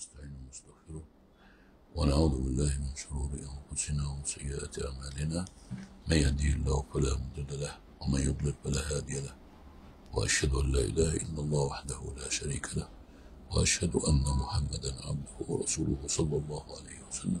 نستعين ونستغفره ونعوذ بالله من شرور أنفسنا ومن سيئات أعمالنا من يهديه الله فلا مضل له ومن يضلل فلا هادي له وأشهد أن لا إله إلا الله وحده لا شريك له وأشهد أن محمدا عبده ورسوله صلى الله عليه وسلم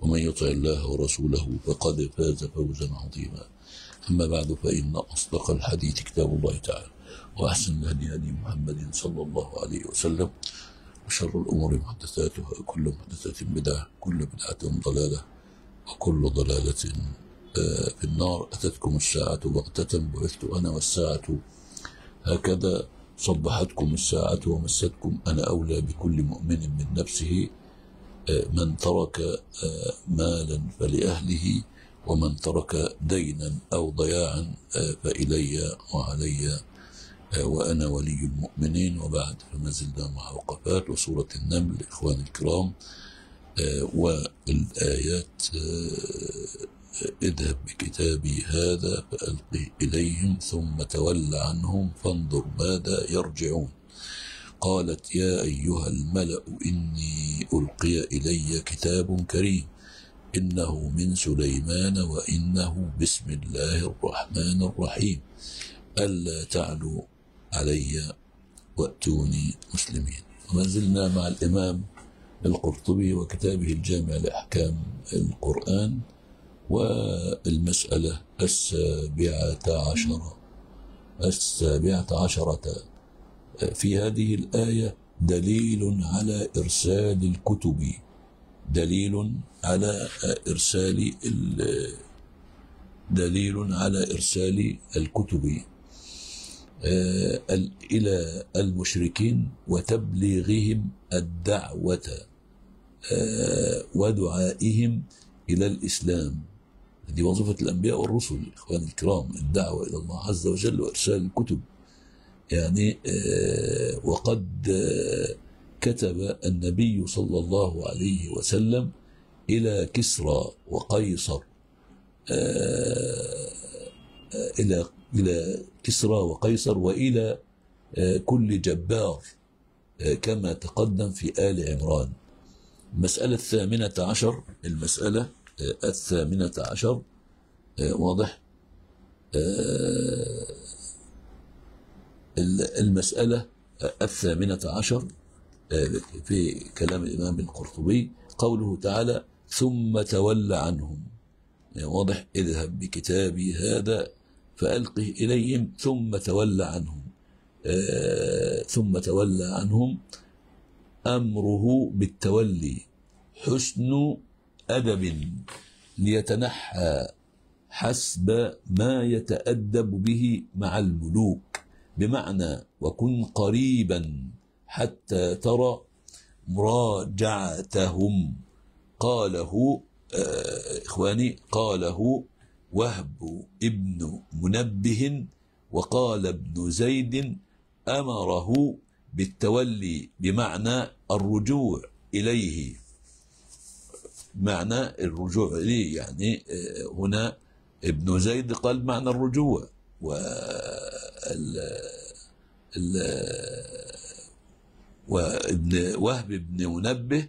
ومن يطع الله ورسوله فقد فاز فوزا عظيما أما بعد فإن أصدق الحديث كتاب الله تعالى وأحسن الهدي هدي محمد صلى الله عليه وسلم وشر الأمور محدثاتها كل محدثة بدعة كل بدعة ضلالة وكل ضلالة آه، في النار أتتكم الساعة بغتة بعثت أنا والساعة هكذا صبحتكم الساعة ومستكم أنا أولى بكل مؤمن من نفسه من ترك آه، مالا فلأهله ومن ترك دينا أو ضياعا آه، فإلي وعلي آه، وأنا ولي المؤمنين وبعد فما زلنا مع وقفات وسورة النمل إخواني الكرام والآيات اذهب بكتابي هذا فألقي إليهم ثم تول عنهم فانظر ماذا يرجعون قالت يا أيها الملأ إني ألقي إلي كتاب كريم إنه من سليمان وإنه بسم الله الرحمن الرحيم ألا تعلوا علي وأتوني مسلمين وما زلنا مع الإمام القرطبي وكتابه الجامع لأحكام القرآن والمسألة السابعة عشرة السابعة عشرة في هذه الآية دليل على إرسال الكتب دليل على إرسال دليل على إرسال الكتب آه، إلى المشركين وتبليغهم الدعوة آه، ودعائهم إلى الإسلام هذه وظيفة الأنبياء والرسل إخواني الكرام الدعوة إلى الله عز وجل وإرسال الكتب يعني آه، وقد آه، كتب النبي صلى الله عليه وسلم إلى كسرى وقيصر آه، إلى إلى كسرى وقيصر وإلى كل جبار كما تقدم في آل عمران المسألة الثامنة عشر المسألة الثامنة عشر واضح المسألة الثامنة عشر آه، في كلام الإمام القرطبي قوله تعالى ثم تولى عنهم يعني واضح اذهب بكتابي هذا فألقه إليهم ثم تولى عنهم آه، ثم تولى عنهم أمره بالتولي حسن أدب ليتنحى حسب ما يتأدب به مع الملوك بمعنى وكن قريبا حتى ترى مراجعتهم قاله آه، إخواني قاله وهب ابن منبه وقال ابن زيد أمره بالتولي بمعنى الرجوع إليه معنى الرجوع إليه يعني آه، هنا ابن زيد قال معنى الرجوع و ال وابن وهب بن منبه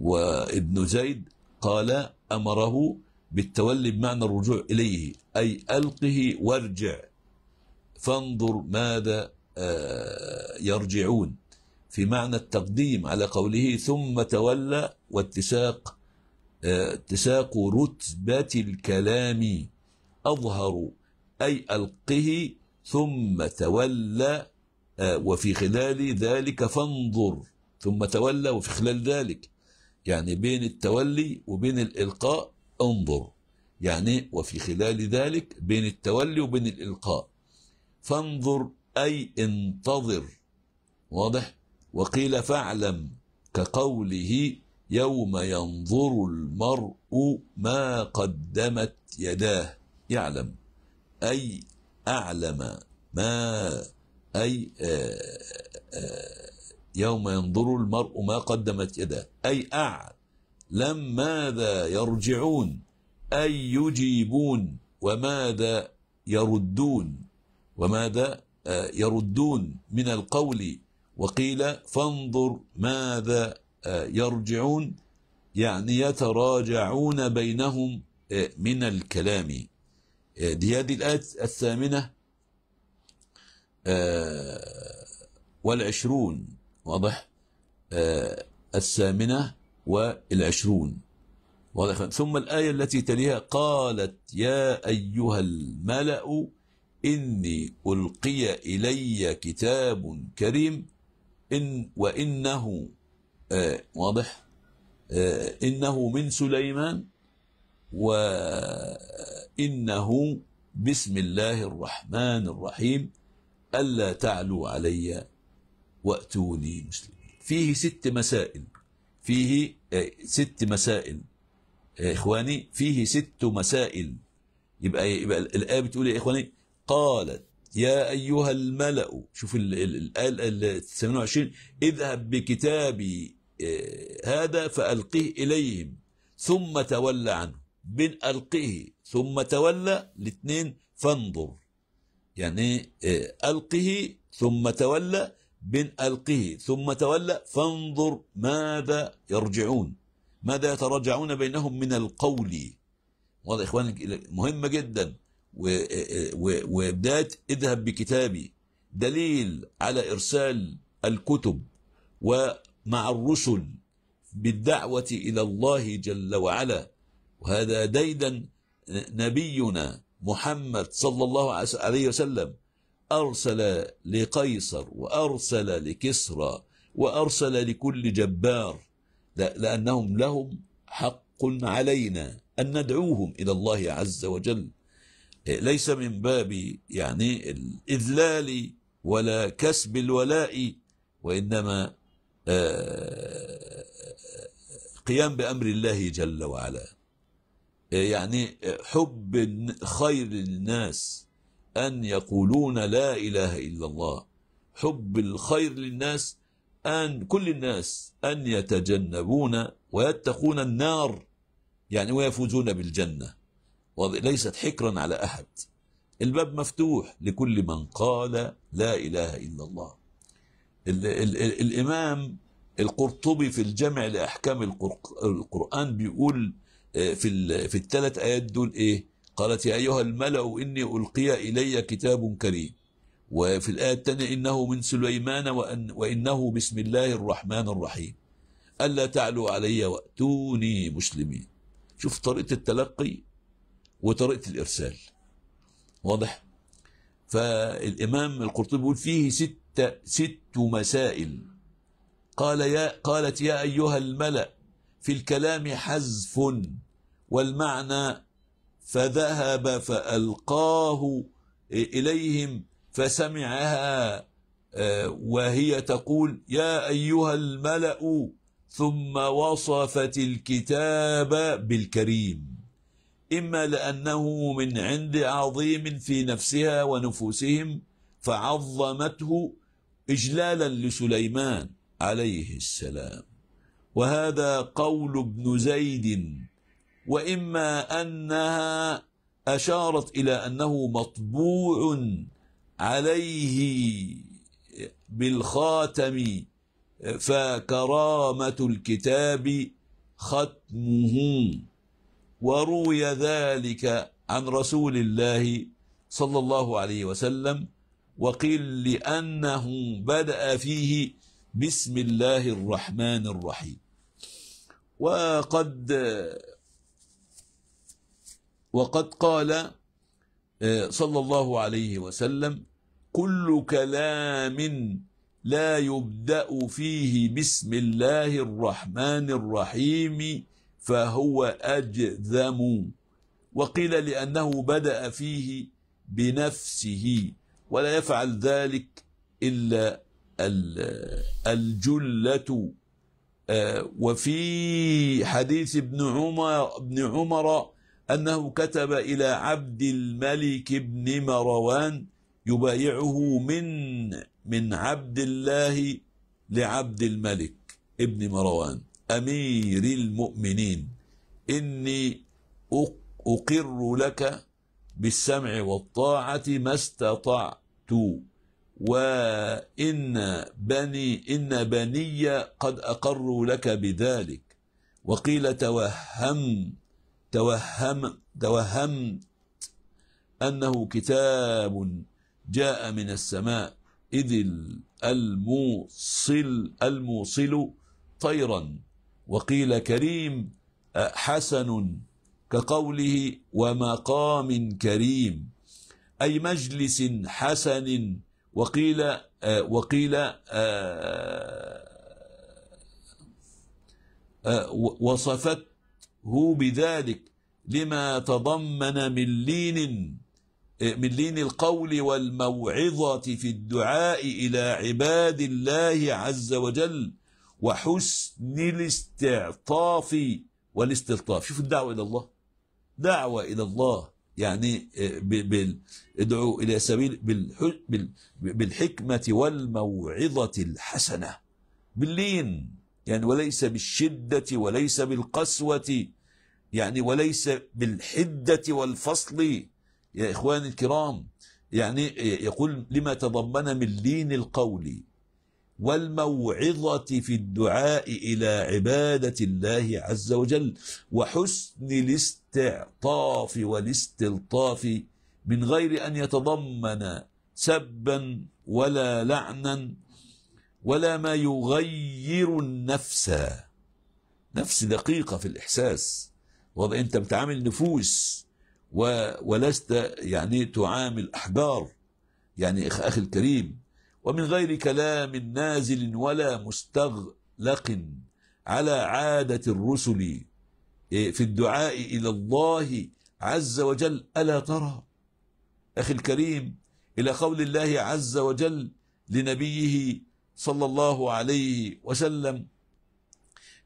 وابن زيد قال أمره بالتولي بمعنى الرجوع إليه أي ألقه وارجع فانظر ماذا آه، يرجعون في معنى التقديم على قوله ثم تولى واتساق آه، اتساق رتبة الكلام أظهر أي ألقه ثم تولى آه، وفي خلال ذلك فانظر ثم تولى وفي خلال ذلك يعني بين التولي وبين الإلقاء انظر يعني وفي خلال ذلك بين التولي وبين الإلقاء فانظر أي انتظر واضح وقيل فاعلم كقوله يوم ينظر المرء ما قدمت يداه يعلم أي أعلم ما أي آه، آه، يوم ينظر المرء ما قدمت يده أي أعلم ماذا يرجعون أي يجيبون وماذا يردون وماذا آه، يردون من القول وقيل فانظر ماذا يرجعون يعني يتراجعون بينهم من الكلام دي هذه الآية الثامنة آه، والعشرون واضح آه، الثامنة والعشرون واضح ثم الآية التي تليها قالت يا أيها الملأ إني ألقي إلي كتاب كريم إن وإنه آه، واضح إنه من سليمان و إنه بسم الله الرحمن الرحيم ألا تعلوا علي وأتوني مسلمين فيه ست مسائل فيه آه، ست مسائل يا إخواني فيه ست مسائل يبقى, يبقى الآية بتقول إيه يا إخواني قالت يا أيها الملأ شوف الآية 28 اذهب بكتابي آه، هذا فألقيه إليهم ثم تولى عنه بين ألقه ثم تولى الاثنين فانظر يعني آه، ألقه ثم تولى بين ألقه ثم تولى فانظر ماذا يرجعون ماذا يتراجعون بينهم من القول وهذا إخواني مهمة جدا وبداية آه، آه، اذهب بكتابي دليل على إرسال الكتب ومع الرسل بالدعوة إلى الله جل وعلا وهذا ديدا نبينا محمد صلى الله عليه وسلم أرسل لقيصر وأرسل لكسرى وأرسل لكل جبار لأنهم لهم حق علينا أن ندعوهم إلى الله عز وجل ليس من باب يعني الإذلال ولا كسب الولاء وإنما آه، قيام بأمر الله جل وعلا آه، يعني آه، حب خير للناس أن يقولون لا إله إلا الله حب الخير للناس أن كل الناس أن يتجنبون ويتقون النار يعني ويفوزون بالجنة ليست حكرا على أحد الباب مفتوح لكل من قال لا إله إلا الله الـ الـ الـ الإمام القرطبي في الجمع لأحكام القرآن بيقول آه، في في الثلاث آيات دول إيه قالت يا أيها الملأ إني ألقي إلي كتاب كريم وفي الآية الثانية إنه من سليمان وأن وإنه بسم الله الرحمن الرحيم ألا تعلوا علي وأتوني مسلمين شوف طريقة التلقي وطريقة الإرسال واضح فالإمام القرطبي بيقول فيه ست, ست مسائل قال يا قالت يا أيها الملأ في الكلام حذف والمعنى فذهب فألقاه إليهم فسمعها آه، وهي تقول يا أيها الملأ ثم وصفت الكتاب بالكريم إما لأنه من عند عظيم في نفسها ونفوسهم فعظمته إجلالا لسليمان عليه السلام وهذا قول ابن زيد وإما أنها أشارت إلى أنه مطبوع عليه بالخاتم فكرامة الكتاب ختمه وروي ذلك عن رسول الله صلى الله عليه وسلم وقيل لأنه بدأ فيه بسم الله الرحمن الرحيم وقد وقد قال آه، صلى الله عليه وسلم كل كلام لا يبدأ فيه بسم الله الرحمن الرحيم فهو أجذم وقيل لأنه بدأ فيه بنفسه ولا يفعل ذلك إلا الجلة آه، وفي حديث ابن عمر, ابن عمر أنه كتب إلى عبد الملك بن مروان يبايعه من من عبد الله لعبد الملك ابن مروان أمير المؤمنين إني أقر لك بالسمع والطاعة ما استطعت وإن بني إن بني قد أقروا لك بذلك وقيل توهمت توهم توهمت أنه كتاب جاء من السماء إذ الموصل الموصل طيرا وقيل كريم حسن كقوله ومقام كريم أي مجلس حسن وقيل وقيل وصفت هو بذلك لما تضمن من لين إيه، من لين القول والموعظة في الدعاء إلى عباد الله عز وجل وحسن الاستعطاف والاستلطاف شوف الدعوة إلى الله دعوة إلى الله يعني إيه، ادعو إلى سبيل بالحكمة والموعظة الحسنة باللين يعني وليس بالشدة وليس بالقسوة يعني وليس بالحدة والفصل يا إخواني الكرام يعني يقول لما تضمن من لين القول والموعظة في الدعاء إلى عبادة الله عز وجل وحسن الاستعطاف والاستلطاف من غير أن يتضمن سبا ولا لعنا ولا ما يغير النفس نفس دقيقة في الإحساس وضع أنت بتعامل نفوس و... ولست يعني تعامل احجار يعني أخ أخي الكريم ومن غير كلام نازل ولا مستغلق على عادة الرسل إيه، في الدعاء إلى الله عز وجل ألا ترى أخي الكريم إلى قول الله عز وجل لنبيه صلى الله عليه وسلم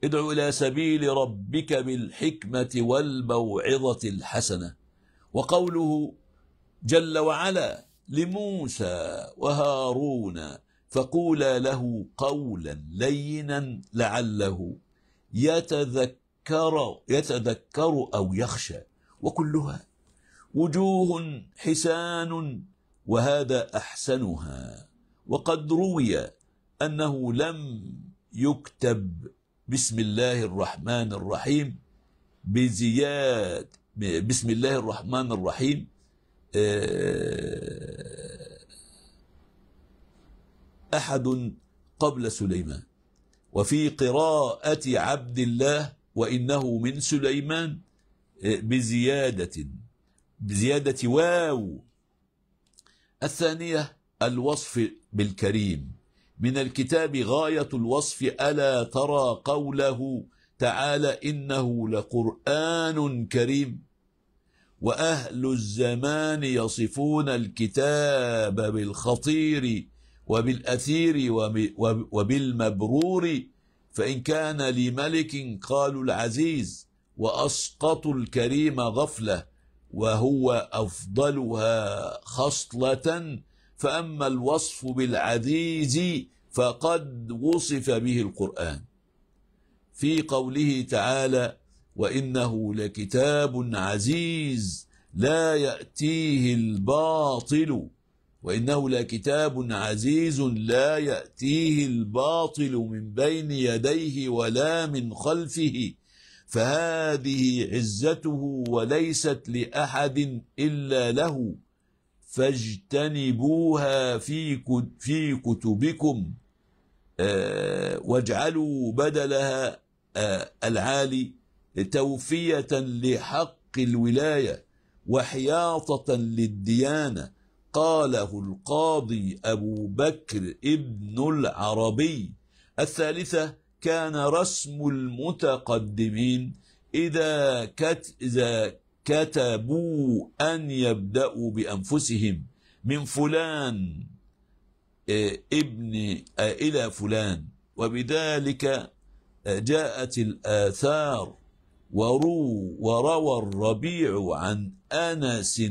ادع إلى سبيل ربك بالحكمة والموعظة الحسنة وقوله جل وعلا لموسى وهارون فقولا له قولا لينا لعله يتذكر يتذكر أو يخشى وكلها وجوه حسان وهذا أحسنها وقد روي أنه لم يكتب بسم الله الرحمن الرحيم بزياد بسم الله الرحمن الرحيم آه، أحد قبل سليمان وفي قراءة عبد الله وإنه من سليمان آه، بزيادة بزيادة واو الثانية الوصف بالكريم من الكتاب غاية الوصف ألا ترى قوله تعالى إنه لقرآن كريم وأهل الزمان يصفون الكتاب بالخطير وبالأثير وبالمبرور فإن كان لملك قالوا العزيز وأسقطوا الكريم غفلة وهو أفضلها خصلة فأما الوصف بالعزيز فقد وصف به القرآن في قوله تعالى وإنه لكتاب عزيز لا يأتيه الباطل وإنه لكتاب عزيز لا يأتيه الباطل من بين يديه ولا من خلفه فهذه عزته وليست لأحد إلا له فاجتنبوها في في كتبكم آه، واجعلوا بدلها آه، العالي توفية لحق الولاية وحياطة للديانة قاله القاضي أبو بكر ابن العربي الثالثة كان رسم المتقدمين إذا, كت إذا كتبوا أن يبدأوا بأنفسهم من فلان آه، ابن آه، إلى فلان وبذلك آه، جاءت الآثار ورو وروى الربيع عن أنس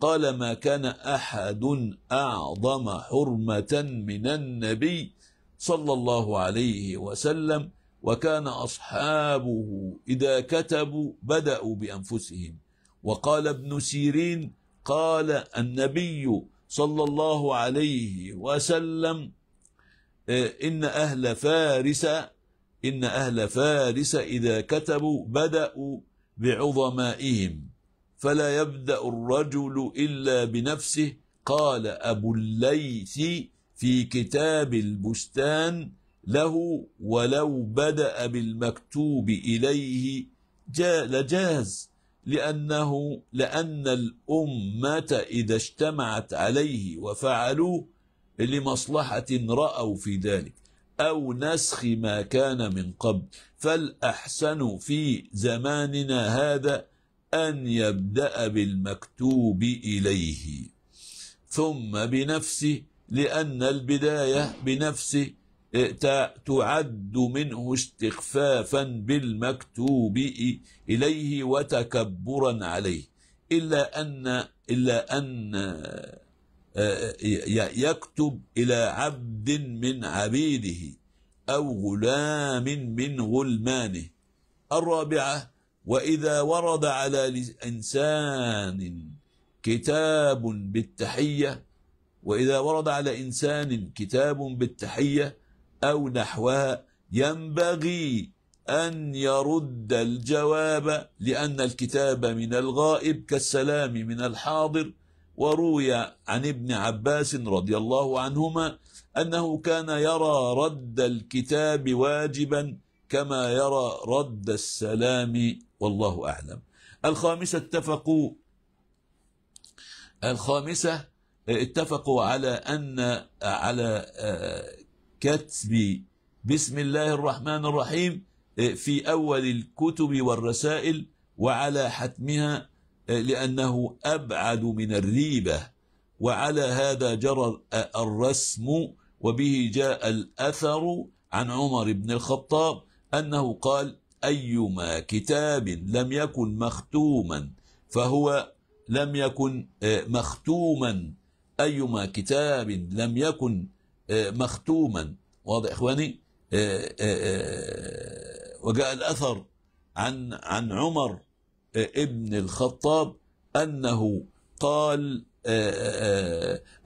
قال ما كان أحد أعظم حرمة من النبي صلى الله عليه وسلم وكان أصحابه إذا كتبوا بدأوا بأنفسهم وقال ابن سيرين قال النبي صلى الله عليه وسلم إن أهل فارس إن أهل فارس إذا كتبوا بدأوا بعظمائهم فلا يبدأ الرجل إلا بنفسه قال أبو الليث في كتاب البستان له ولو بدأ بالمكتوب إليه لجاز لأنه لأن الأمة إذا اجتمعت عليه وفعلوه لمصلحة رأوا في ذلك أو نسخ ما كان من قبل فالأحسن في زماننا هذا أن يبدأ بالمكتوب إليه ثم بنفسه لأن البداية بنفسه تعد منه استخفافا بالمكتوب إليه وتكبرا عليه إلا أن إلا أن آه، آه، يكتب إلى عبد من عبيده أو غلام من غلمانه الرابعة وإذا ورد على إنسان كتاب بالتحية وإذا ورد على إنسان كتاب بالتحية أو نحوها ينبغي أن يرد الجواب لأن الكتاب من الغائب كالسلام من الحاضر وروي عن ابن عباس رضي الله عنهما أنه كان يرى رد الكتاب واجبا كما يرى رد السلام والله أعلم الخامسة اتفقوا الخامسة اتفقوا على أن على آه، كتبي بسم الله الرحمن الرحيم آه، في أول الكتب والرسائل وعلى حتمها آه، لأنه أبعد من الريبة وعلى هذا جرى آه، الرسم وبه جاء الأثر عن عمر بن الخطاب أنه قال أيما كتاب لم يكن مختوما فهو لم يكن مختوما أيما كتاب لم يكن آه، مختوما واضح إخواني آه، آه، وجاء الأثر عن عن عمر ابن الخطاب أنه قال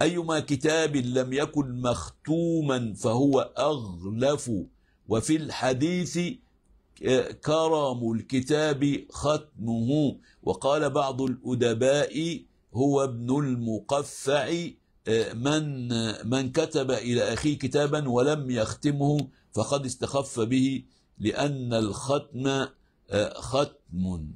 أيما كتاب لم يكن مختوما فهو أغلف وفي الحديث كرم الكتاب ختمه وقال بعض الأدباء هو ابن المقفع من من كتب إلى أخيه كتابا ولم يختمه فقد استخف به لأن الختم آه، ختم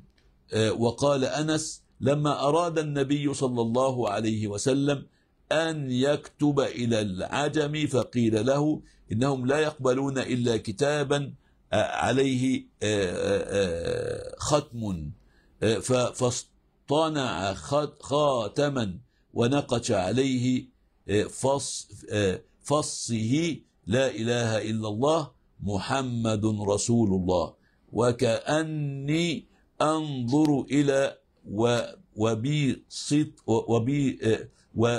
آه، وقال أنس لما أراد النبي صلى الله عليه وسلم أن يكتب إلى العجم فقيل له إنهم لا يقبلون إلا كتابا آه، عليه ختم فاصطنع خاتما ونقش عليه آه، فص آه، فصه لا إله إلا الله محمد رسول الله وكأني أنظر إلى آه،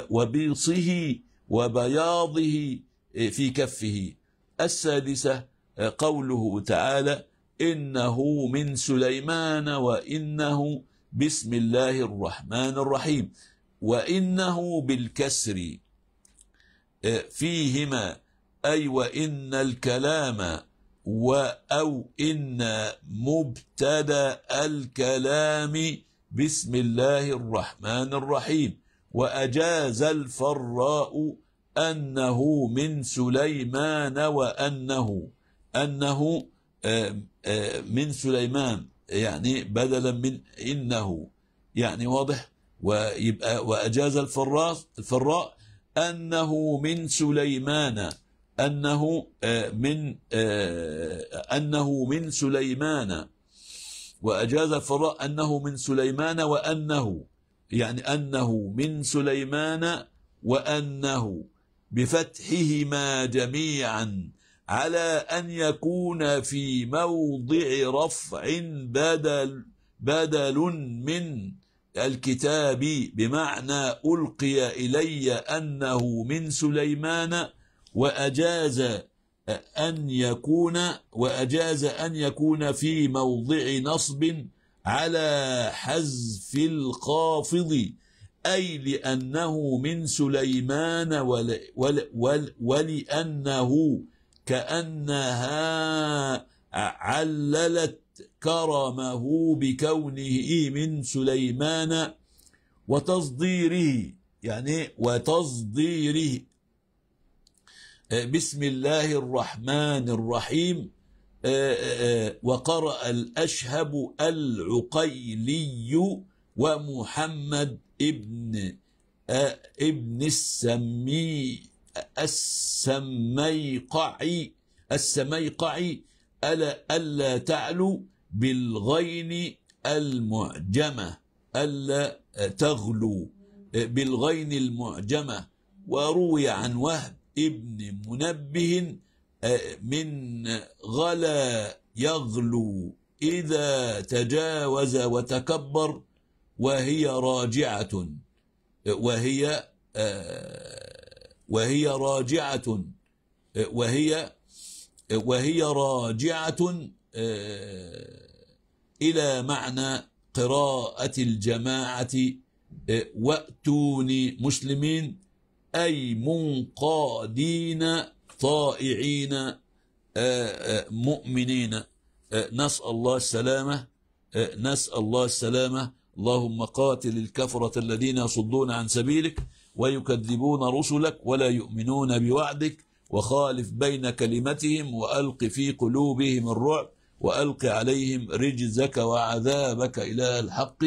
وبيصه وبياضه في كفه السادسة قوله تعالى إنه من سليمان وإنه بسم الله الرحمن الرحيم وإنه بالكسر آه، فيهما أي وإن الكلام وأو إن مبتدا الكلام بسم الله الرحمن الرحيم وأجاز الفراء أنه من سليمان وأنه أنه آه، آه، من سليمان يعني بدلا من إنه يعني واضح ويبقى وأجاز الفراس الفراء أنه من سليمان أنه آه، من آه، أنه من سليمان وأجاز الفراء أنه من سليمان وأنه يعني أنه من سليمان وأنه بفتحهما جميعا على أن يكون في موضع رفع بدل بدل من الكتاب بمعنى ألقي إلي أنه من سليمان وأجاز أن يكون وأجاز أن يكون في موضع نصب على حذف الخافض أي لأنه من سليمان ول ول ول ولأنه كأنها عللت كرمه بكونه من سليمان وتصديره يعني وتصديره آه، بسم الله الرحمن الرحيم آه، آه، وقرأ الأشهب العقيلي ومحمد ابن ابن السمي السميقعي السميقعي ألا ألا تعلو بالغين المعجمة ألا تغلو بالغين المعجمة وروي عن وهب ابن منبه من غلا يغلو إذا تجاوز وتكبر وهي راجعة وهي وهي راجعة وهي وهي راجعة إلى معنى قراءة الجماعة إيه، وأتوني مسلمين أي منقادين طائعين إيه، إيه، مؤمنين نسأل الله السلامة نسأل الله السلامة اللهم قاتل الكفرة الذين يصدون عن سبيلك ويكذبون رسلك ولا يؤمنون بوعدك وخالف بين كلمتهم وألق في قلوبهم الرعب وألق عليهم رجزك وعذابك إلى الحق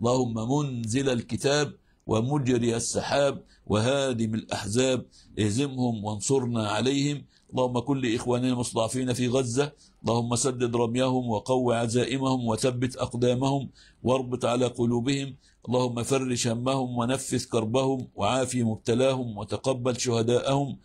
اللهم منزل الكتاب ومجري السحاب وهادم الأحزاب اهزمهم وانصرنا عليهم اللهم كل إخواننا المستضعفين في غزة اللهم سدد رميهم وقو عزائمهم وثبت أقدامهم واربط على قلوبهم اللهم فرش همهم ونفث كربهم وعافي مبتلاهم وتقبل شهداءهم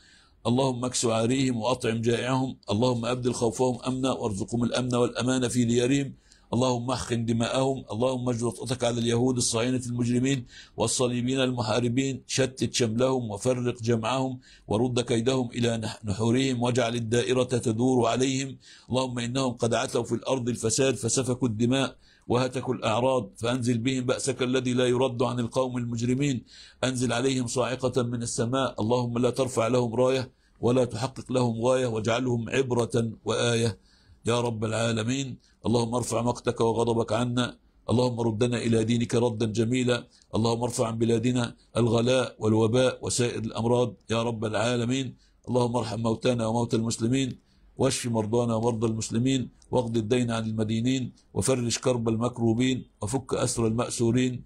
اللهم اكس عاريهم وأطعم جائعهم اللهم أبدل خوفهم أمنا وارزقهم الأمن والأمان في ديارهم اللهم احقن دماءهم اللهم اجر وطأتك على اليهود الصهاينة المجرمين والصليبين المحاربين شتت شملهم وفرق جمعهم ورد كيدهم إلى نحورهم واجعل الدائرة تدور عليهم اللهم إنهم قد عتوا في الأرض الفساد فسفكوا الدماء وهتكوا الأعراض فأنزل بهم بأسك الذي لا يرد عن القوم المجرمين أنزل عليهم صاعقة من السماء اللهم لا ترفع لهم راية ولا تحقق لهم غاية واجعلهم عبرة وآية يا رب العالمين اللهم ارفع مقتك وغضبك عنا اللهم ردنا إلى دينك ردا جميلا اللهم ارفع عن بلادنا الغلاء والوباء وسائر الأمراض يا رب العالمين اللهم ارحم موتانا وموتى المسلمين واشف مرضانا ومرضى المسلمين واقض الدين عن المدينين وفرج كرب المكروبين وفك أسر المأسورين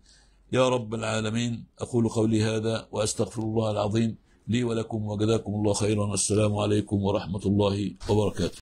يا رب العالمين أقول قولي هذا وأستغفر الله العظيم لي ولكم وجزاكم الله خيرا والسلام عليكم ورحمة الله وبركاته